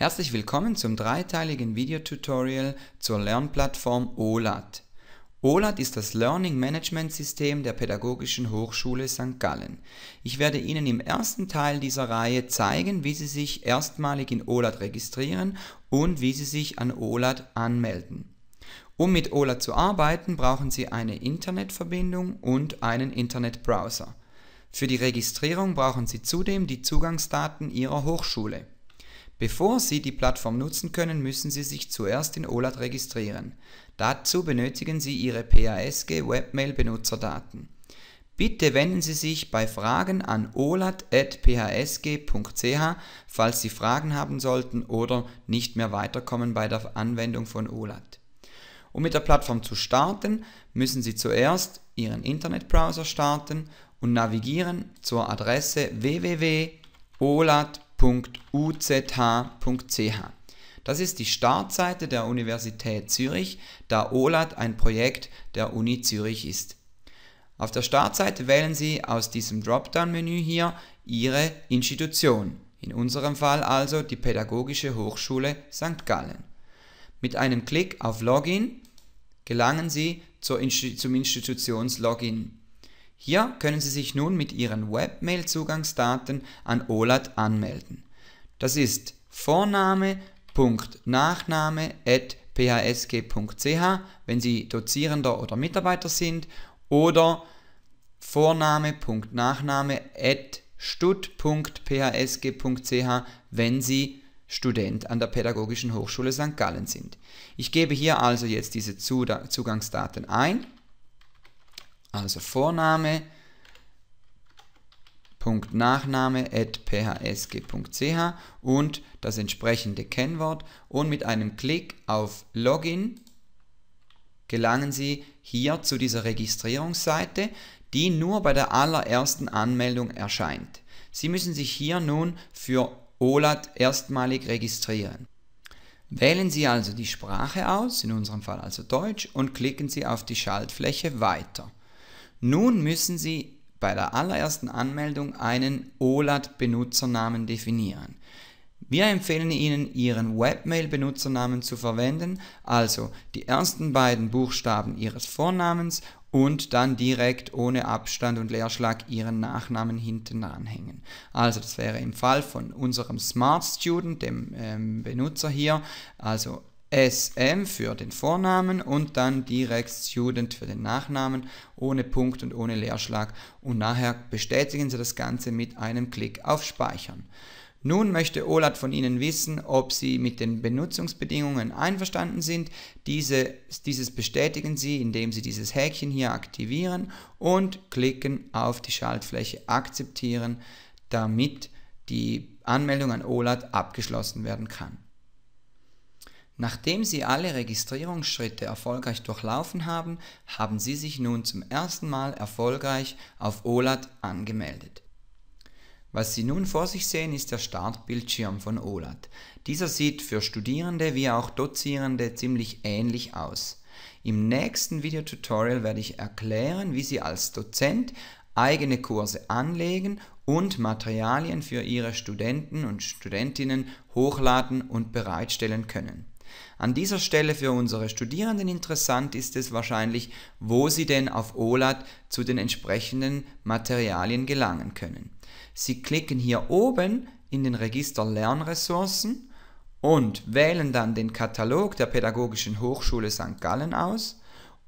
Herzlich willkommen zum dreiteiligen Videotutorial zur Lernplattform OLAT. OLAT ist das Learning Management System der Pädagogischen Hochschule St. Gallen. Ich werde Ihnen im ersten Teil dieser Reihe zeigen, wie Sie sich erstmalig in OLAT registrieren und wie Sie sich an OLAT anmelden. Um mit OLAT zu arbeiten, brauchen Sie eine Internetverbindung und einen Internetbrowser. Für die Registrierung brauchen Sie zudem die Zugangsdaten Ihrer Hochschule. Bevor Sie die Plattform nutzen können, müssen Sie sich zuerst in OLAT registrieren. Dazu benötigen Sie Ihre PASG Webmail Benutzerdaten. Bitte wenden Sie sich bei Fragen an olat.phsg.ch, falls Sie Fragen haben sollten oder nicht mehr weiterkommen bei der Anwendung von OLAT. Um mit der Plattform zu starten, müssen Sie zuerst Ihren Internetbrowser starten und navigieren zur Adresse www.olat.ch www.uzh.ch. Das ist die Startseite der Universität Zürich, da OLAT ein Projekt der Uni Zürich ist. Auf der Startseite wählen Sie aus diesem Dropdown-Menü hier Ihre Institution, in unserem Fall also die Pädagogische Hochschule St. Gallen. Mit einem Klick auf Login gelangen Sie zum Institutionslogin. Hier können Sie sich nun mit Ihren Webmail-Zugangsdaten an OLAT anmelden. Das ist vorname.nachname.phsg.ch, wenn Sie Dozierender oder Mitarbeiter sind, oder vorname.nachname.stud.phsg.ch, wenn Sie Student an der Pädagogischen Hochschule St. Gallen sind. Ich gebe hier also jetzt diese Zugangsdaten ein also Vorname, Punkt Nachname at phsg.ch und das entsprechende Kennwort und mit einem Klick auf Login gelangen Sie hier zu dieser Registrierungsseite, die nur bei der allerersten Anmeldung erscheint. Sie müssen sich hier nun für OLAT erstmalig registrieren. Wählen Sie also die Sprache aus, in unserem Fall also Deutsch, und klicken Sie auf die Schaltfläche Weiter. Nun müssen Sie bei der allerersten Anmeldung einen OLAT-Benutzernamen definieren. Wir empfehlen Ihnen, Ihren Webmail-Benutzernamen zu verwenden, also die ersten beiden Buchstaben Ihres Vornamens und dann direkt ohne Abstand und Leerschlag Ihren Nachnamen hinten anhängen. Also das wäre im Fall von unserem Smart Student, dem ähm, Benutzer hier, also SM für den Vornamen und dann direkt Student für den Nachnamen ohne Punkt und ohne Leerschlag und nachher bestätigen Sie das Ganze mit einem Klick auf Speichern. Nun möchte OLAT von Ihnen wissen, ob Sie mit den Benutzungsbedingungen einverstanden sind. Diese, dieses bestätigen Sie, indem Sie dieses Häkchen hier aktivieren und klicken auf die Schaltfläche Akzeptieren, damit die Anmeldung an OLAT abgeschlossen werden kann. Nachdem Sie alle Registrierungsschritte erfolgreich durchlaufen haben, haben Sie sich nun zum ersten Mal erfolgreich auf OLAT angemeldet. Was Sie nun vor sich sehen, ist der Startbildschirm von OLAT. Dieser sieht für Studierende wie auch Dozierende ziemlich ähnlich aus. Im nächsten Videotutorial werde ich erklären, wie Sie als Dozent eigene Kurse anlegen und Materialien für Ihre Studenten und Studentinnen hochladen und bereitstellen können. An dieser Stelle für unsere Studierenden interessant ist es wahrscheinlich, wo sie denn auf OLAT zu den entsprechenden Materialien gelangen können. Sie klicken hier oben in den Register Lernressourcen und wählen dann den Katalog der Pädagogischen Hochschule St. Gallen aus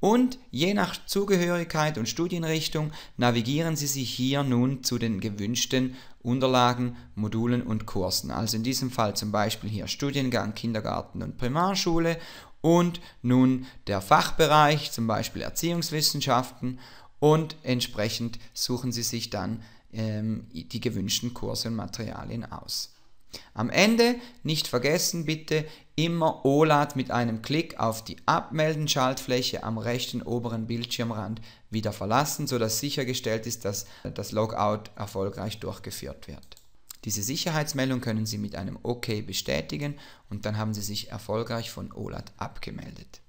und je nach Zugehörigkeit und Studienrichtung navigieren Sie sich hier nun zu den gewünschten Unterlagen, Modulen und Kursen. Also in diesem Fall zum Beispiel hier Studiengang, Kindergarten und Primarschule und nun der Fachbereich, zum Beispiel Erziehungswissenschaften und entsprechend suchen Sie sich dann ähm, die gewünschten Kurse und Materialien aus. Am Ende nicht vergessen bitte immer OLAD mit einem Klick auf die Abmelden-Schaltfläche am rechten oberen Bildschirmrand wieder verlassen, sodass sichergestellt ist, dass das Logout erfolgreich durchgeführt wird. Diese Sicherheitsmeldung können Sie mit einem OK bestätigen und dann haben Sie sich erfolgreich von OLAD abgemeldet.